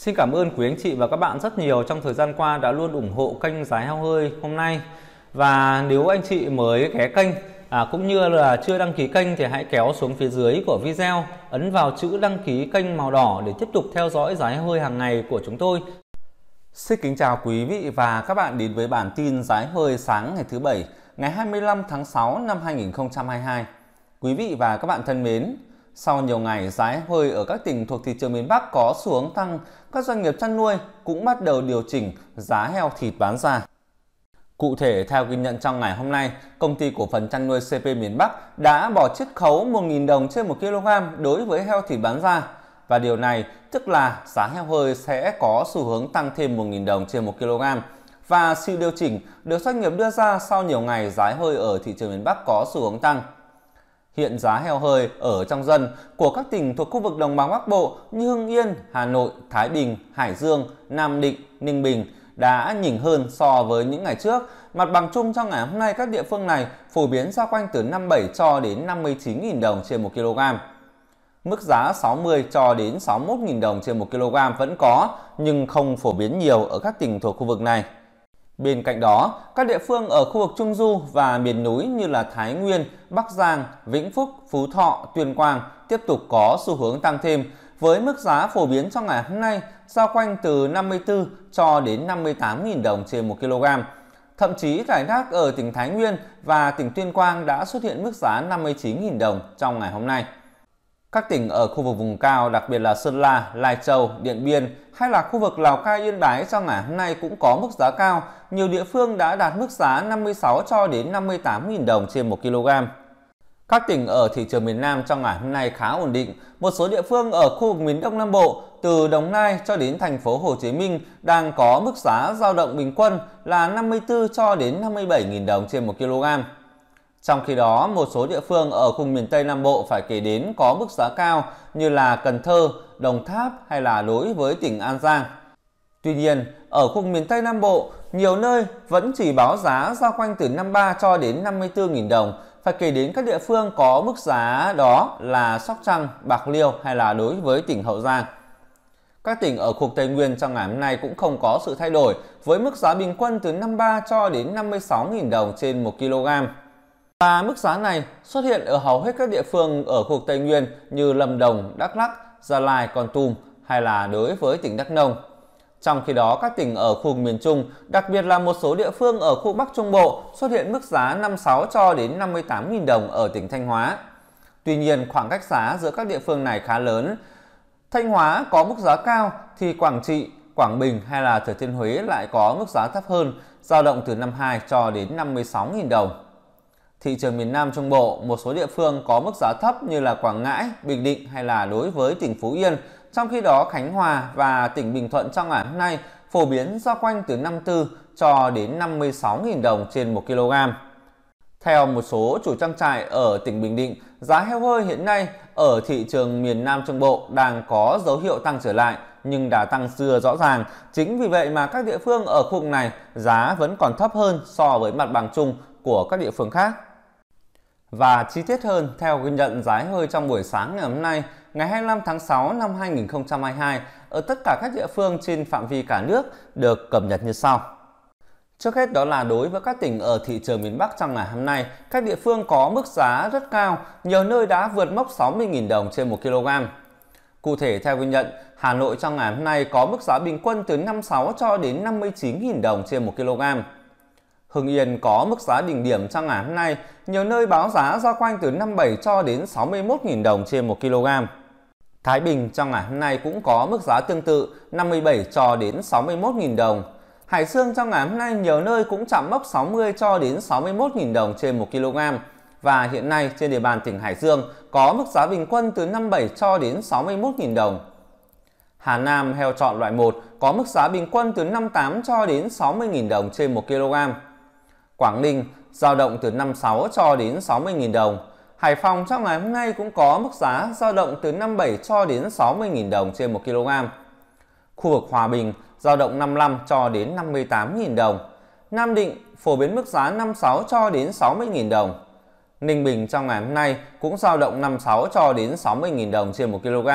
Xin cảm ơn quý anh chị và các bạn rất nhiều trong thời gian qua đã luôn ủng hộ kênh Giá Heo Hơi hôm nay. Và nếu anh chị mới ghé kênh à, cũng như là chưa đăng ký kênh thì hãy kéo xuống phía dưới của video, ấn vào chữ đăng ký kênh màu đỏ để tiếp tục theo dõi Giá Heo Hơi hàng ngày của chúng tôi. Xin kính chào quý vị và các bạn đến với bản tin Giá Hơi sáng ngày thứ Bảy ngày 25 tháng 6 năm 2022. Quý vị và các bạn thân mến, sau nhiều ngày giá hơi ở các tỉnh thuộc thị trường miền Bắc có xu hướng tăng, các doanh nghiệp chăn nuôi cũng bắt đầu điều chỉnh giá heo thịt bán ra. Cụ thể, theo ghi nhận trong ngày hôm nay, công ty cổ phần chăn nuôi CP miền Bắc đã bỏ chiết khấu 1.000 đồng trên 1 kg đối với heo thịt bán ra. Và điều này tức là giá heo hơi sẽ có xu hướng tăng thêm 1.000 đồng trên 1 kg. Và sự điều chỉnh được doanh nghiệp đưa ra sau nhiều ngày giá hơi ở thị trường miền Bắc có xu hướng tăng. Hiện giá heo hơi ở trong dân của các tỉnh thuộc khu vực đồng bằng Bắc Bộ như Hưng Yên, Hà Nội, Thái Bình, Hải Dương, Nam Định, Ninh Bình đã nhỉnh hơn so với những ngày trước. Mặt bằng chung trong ngày hôm nay các địa phương này phổ biến giao quanh từ 57 cho đến 59.000 đồng trên 1 kg. Mức giá 60 cho đến 61.000 đồng trên 1 kg vẫn có nhưng không phổ biến nhiều ở các tỉnh thuộc khu vực này. Bên cạnh đó, các địa phương ở khu vực Trung Du và miền núi như là Thái Nguyên, Bắc Giang, Vĩnh Phúc, Phú Thọ, Tuyên Quang tiếp tục có xu hướng tăng thêm với mức giá phổ biến trong ngày hôm nay giao quanh từ 54 cho đến 58.000 đồng trên 1 kg. Thậm chí rải rác ở tỉnh Thái Nguyên và tỉnh Tuyên Quang đã xuất hiện mức giá 59.000 đồng trong ngày hôm nay. Các tỉnh ở khu vực vùng cao, đặc biệt là Sơn La, Lai Châu, Điện Biên hay là khu vực Lào Cai, Yên Bái trong ngày hôm nay cũng có mức giá cao nhiều địa phương đã đạt mức giá 56 cho đến 58.000 đồng trên 1 kg. Các tỉnh ở thị trường miền Nam trong ngày hôm nay khá ổn định. Một số địa phương ở khu vực miền Đông Nam Bộ, từ Đồng Nai cho đến thành phố Hồ Chí Minh đang có mức giá giao động bình quân là 54 cho đến 57.000 đồng trên 1 kg. Trong khi đó, một số địa phương ở khu miền Tây Nam Bộ phải kể đến có mức giá cao như là Cần Thơ, Đồng Tháp hay là đối với tỉnh An Giang. Tuy nhiên, ở khu miền Tây Nam Bộ, nhiều nơi vẫn chỉ báo giá giao quanh từ 53 cho đến 54.000 đồng. Phải kể đến các địa phương có mức giá đó là Sóc Trăng, Bạc Liêu hay là đối với tỉnh Hậu Giang. Các tỉnh ở khu Tây Nguyên trong ngày hôm nay cũng không có sự thay đổi với mức giá bình quân từ 53 cho đến 56.000 đồng trên 1 kg. Và mức giá này xuất hiện ở hầu hết các địa phương ở khu Tây Nguyên như Lâm Đồng, Đắk Lắk, Gia Lai, Con Tum hay là đối với tỉnh Đắk Nông. Trong khi đó, các tỉnh ở khu miền Trung, đặc biệt là một số địa phương ở khu Bắc Trung Bộ xuất hiện mức giá 56 cho đến 58.000 đồng ở tỉnh Thanh Hóa. Tuy nhiên, khoảng cách giá giữa các địa phương này khá lớn. Thanh Hóa có mức giá cao thì Quảng Trị, Quảng Bình hay là Thừa Thiên Huế lại có mức giá thấp hơn, dao động từ 52 cho đến 56.000 đồng. Thị trường miền Nam Trung Bộ, một số địa phương có mức giá thấp như là Quảng Ngãi, Bình Định hay là đối với tỉnh Phú Yên trong khi đó, Khánh Hòa và tỉnh Bình Thuận trong ngày hôm nay phổ biến giao quanh từ 54 cho đến 56.000 đồng trên 1 kg. Theo một số chủ trang trại ở tỉnh Bình Định, giá heo hơi hiện nay ở thị trường miền Nam Trung Bộ đang có dấu hiệu tăng trở lại nhưng đã tăng xưa rõ ràng. Chính vì vậy mà các địa phương ở khu vực này giá vẫn còn thấp hơn so với mặt bằng chung của các địa phương khác. Và chi tiết hơn, theo ghi nhận giá hơi trong buổi sáng ngày hôm nay, ngày 25 tháng 6 năm 2022 ở tất cả các địa phương trên phạm vi cả nước được cập nhật như sau. Trước hết đó là đối với các tỉnh ở thị trường miền Bắc trong ngày hôm nay, các địa phương có mức giá rất cao, nhiều nơi đã vượt mốc 60.000 đồng trên 1 kg. Cụ thể theo ghi nhận, Hà Nội trong ngày hôm nay có mức giá bình quân từ 56 cho đến 59.000 đồng trên 1 kg. Hưng Yên có mức giá đỉnh điểm trong ngày hôm nay, nhiều nơi báo giá giao quanh từ 57 cho đến 61.000 đồng trên 1 kg. Thái Bình trong ngày hôm nay cũng có mức giá tương tự 57 cho đến 61.000 đồng. Hải Dương trong ngày hôm nay nhiều nơi cũng chạm mốc 60 cho đến 61.000 đồng trên 1 kg. Và hiện nay trên địa bàn tỉnh Hải Dương có mức giá bình quân từ 57 cho đến 61.000 đồng. Hà Nam heo chọn loại 1 có mức giá bình quân từ 58 cho đến 60.000 đồng trên 1 kg. Quảng Ninh dao động từ 56 cho đến 60.000 đồng. Hải Phòng trong ngày hôm nay cũng có mức giá dao động từ 57 cho đến 60.000 đồng trên 1 kg. Khu vực Hòa Bình dao động 55 cho đến 58.000 đồng. Nam Định phổ biến mức giá 56 cho đến 60.000 đồng. Ninh Bình trong ngày hôm nay cũng dao động 56 cho đến 60.000 đồng trên 1 kg.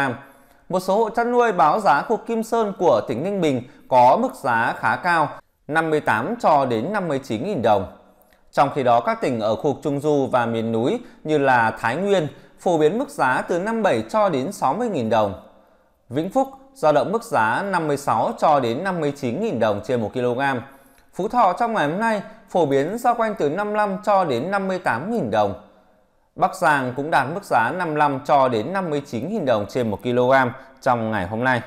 Một số hộ chăn nuôi báo giá cục Kim Sơn của tỉnh Ninh Bình có mức giá khá cao, 58 cho đến 59.000 đồng. Trong khi đó, các tỉnh ở khu vực Trung Du và miền núi như là Thái Nguyên phổ biến mức giá từ 57 cho đến 60.000 đồng. Vĩnh Phúc dao động mức giá 56 cho đến 59.000 đồng trên 1 kg. Phú Thọ trong ngày hôm nay phổ biến giao quanh từ 55 cho đến 58.000 đồng. Bắc Giang cũng đạt mức giá 55 cho đến 59.000 đồng trên 1 kg trong ngày hôm nay.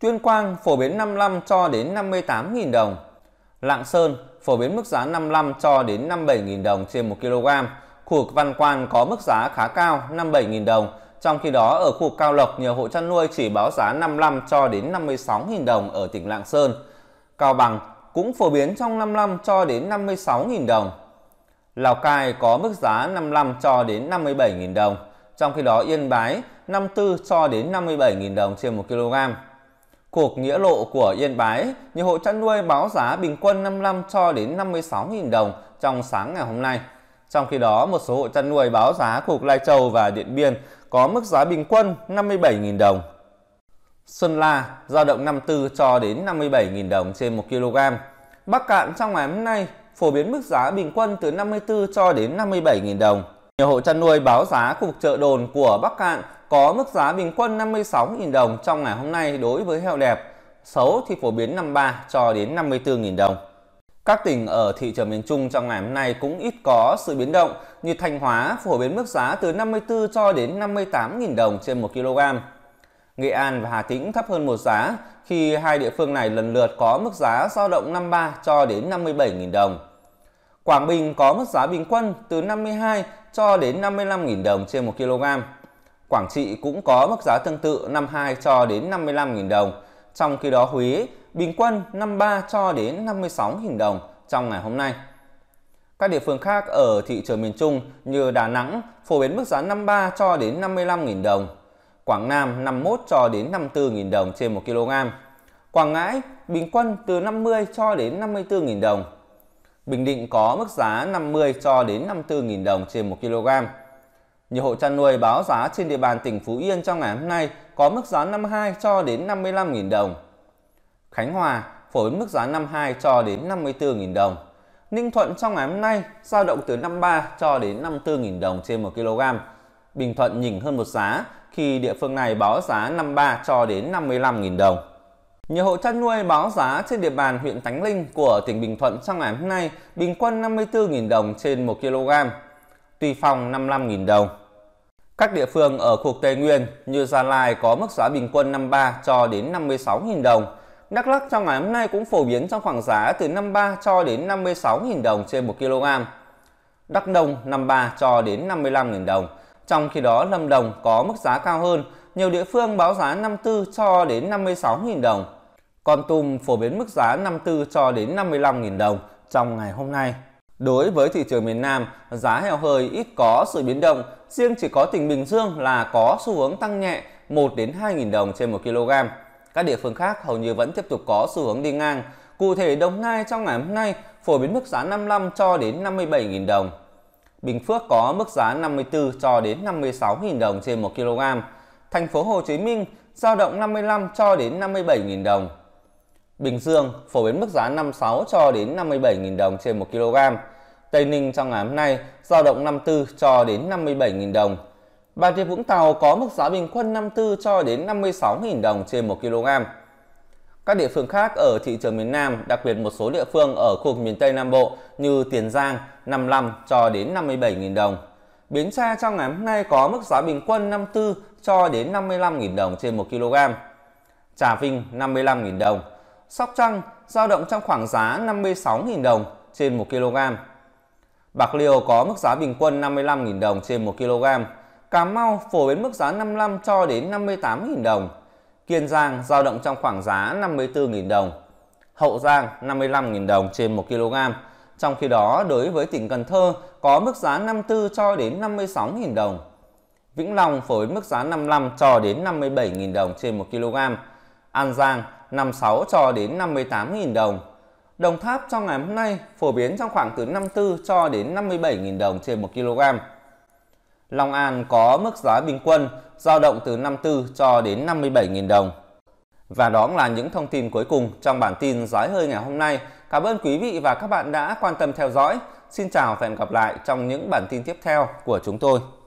Tuyên Quang phổ biến 55 cho đến 58.000 đồng. Lạng Sơn phổ biến mức giá 55 cho đến 57.000 đồng trên 1 kg. Khu vực Văn Quan có mức giá khá cao 57.000 đồng, trong khi đó ở khu vực Cao Lộc nhiều hộ chăn nuôi chỉ báo giá 55 cho đến 56.000 đồng ở tỉnh Lạng Sơn. Cao Bằng cũng phổ biến trong 55 cho đến 56.000 đồng. Lào Cai có mức giá 55 cho đến 57.000 đồng, trong khi đó Yên Bái 54 cho đến 57.000 đồng trên 1 kg. Cuộc nghĩa lộ của Yên Bái, nhiều hộ chăn nuôi báo giá bình quân 55 cho đến 56.000 đồng trong sáng ngày hôm nay. Trong khi đó, một số hộ chăn nuôi báo giá cục Lai Châu và Điện Biên có mức giá bình quân 57.000 đồng. Xuân La giao động 54 cho đến 57.000 đồng trên 1 kg. Bắc Cạn trong ngày hôm nay phổ biến mức giá bình quân từ 54 cho đến 57.000 đồng. Nhiều hộ chăn nuôi báo giá cục chợ đồn của Bắc Cạn có mức giá bình quân 56.000 đồng trong ngày hôm nay đối với heo đẹp, xấu thì phổ biến 53 cho đến 54.000 đồng. Các tỉnh ở thị trường miền Trung trong ngày hôm nay cũng ít có sự biến động như Thanh Hóa phổ biến mức giá từ 54 cho đến 58.000 đồng trên 1 kg. Nghệ An và Hà Tĩnh thấp hơn một giá khi hai địa phương này lần lượt có mức giá dao động 53 cho đến 57.000 đồng. Quảng Bình có mức giá bình quân từ 52 cho đến 55.000 đồng trên 1 kg. Quảng Trị cũng có mức giá tương tự 52 cho đến 55.000 đồng. Trong khi đó Huế bình quân 53 cho đến 56.000 đồng trong ngày hôm nay. Các địa phương khác ở thị trường miền Trung như Đà Nẵng phổ biến mức giá 53 cho đến 55.000 đồng. Quảng Nam 51 cho đến 54.000 đồng trên 1 kg. Quảng Ngãi bình quân từ 50 cho đến 54.000 đồng. Bình Định có mức giá 50 cho đến 54.000 đồng trên 1 kg. Nhiều hộ chăn nuôi báo giá trên địa bàn tỉnh Phú Yên trong ngày hôm nay có mức giá 52 cho đến 55.000 đồng. Khánh Hòa phổ biến mức giá 52 cho đến 54.000 đồng. Ninh Thuận trong ngày hôm nay giao động từ 53 cho đến 54.000 đồng trên 1 kg. Bình Thuận nhỉnh hơn một giá khi địa phương này báo giá 53 cho đến 55.000 đồng. Nhiều hộ chăn nuôi báo giá trên địa bàn huyện Tánh Linh của tỉnh Bình Thuận trong ngày hôm nay bình quân 54.000 đồng trên 1 kg, Tuy Phong 55.000 đồng, các địa phương ở khu vực Tây Nguyên như Gia Lai có mức giá bình quân 53 cho đến 56.000 đồng. Đắk Lắk trong ngày hôm nay cũng phổ biến trong khoảng giá từ 53 cho đến 56.000 đồng trên 1 kg. Đắk Nông 53 cho đến 55.000 đồng. Trong khi đó Lâm Đồng có mức giá cao hơn, nhiều địa phương báo giá 54 cho đến 56.000 đồng. Con Tum phổ biến mức giá 54 cho đến 55.000 đồng trong ngày hôm nay. Đối với thị trường miền Nam, giá heo hơi ít có sự biến động, riêng chỉ có tỉnh Bình Dương là có xu hướng tăng nhẹ 1 đến 2.000 đồng trên 1 kg. Các địa phương khác hầu như vẫn tiếp tục có xu hướng đi ngang. Cụ thể Đồng Nai trong ngày hôm nay phổ biến mức giá 55 cho đến 57.000 đồng. Bình Phước có mức giá 54 cho đến 56.000 đồng trên 1 kg. Thành phố Hồ Chí Minh dao động 55 cho đến 57.000 đồng. Bình Dương phổ biến mức giá 56 cho đến 57.000 đồng trên 1 kg. Tây Ninh trong ngày hôm nay giao động 54 cho đến 57.000 đồng. Bà Rịa Vũng Tàu có mức giá bình quân 54 cho đến 56.000 đồng trên 1 kg. Các địa phương khác ở thị trường miền Nam, đặc biệt một số địa phương ở khu vực miền Tây Nam Bộ như Tiền Giang 55 cho đến 57.000 đồng. Bến Tre trong ngày hôm nay có mức giá bình quân 54 cho đến 55.000 đồng trên 1 kg. Trà Vinh 55.000 đồng. Sóc Trăng giao động trong khoảng giá 56.000 đồng trên 1 kg. Bạc liêu có mức giá bình quân 55.000 đồng trên 1 kg, Cà Mau phổ biến mức giá 55 cho đến 58.000 đồng, Kiên Giang giao động trong khoảng giá 54.000 đồng, Hậu Giang 55.000 đồng trên 1 kg. Trong khi đó, đối với tỉnh Cần Thơ có mức giá 54 cho đến 56.000 đồng. Vĩnh Long phổ biến mức giá 55 cho đến 57.000 đồng trên 1 kg. An Giang 56 cho đến 58.000 đồng. Đồng Tháp trong ngày hôm nay phổ biến trong khoảng từ 54 cho đến 57.000 đồng trên 1 kg. Long An có mức giá bình quân giao động từ 54 cho đến 57.000 đồng. Và đó là những thông tin cuối cùng trong bản tin giá hơi ngày hôm nay. Cảm ơn quý vị và các bạn đã quan tâm theo dõi. Xin chào và hẹn gặp lại trong những bản tin tiếp theo của chúng tôi.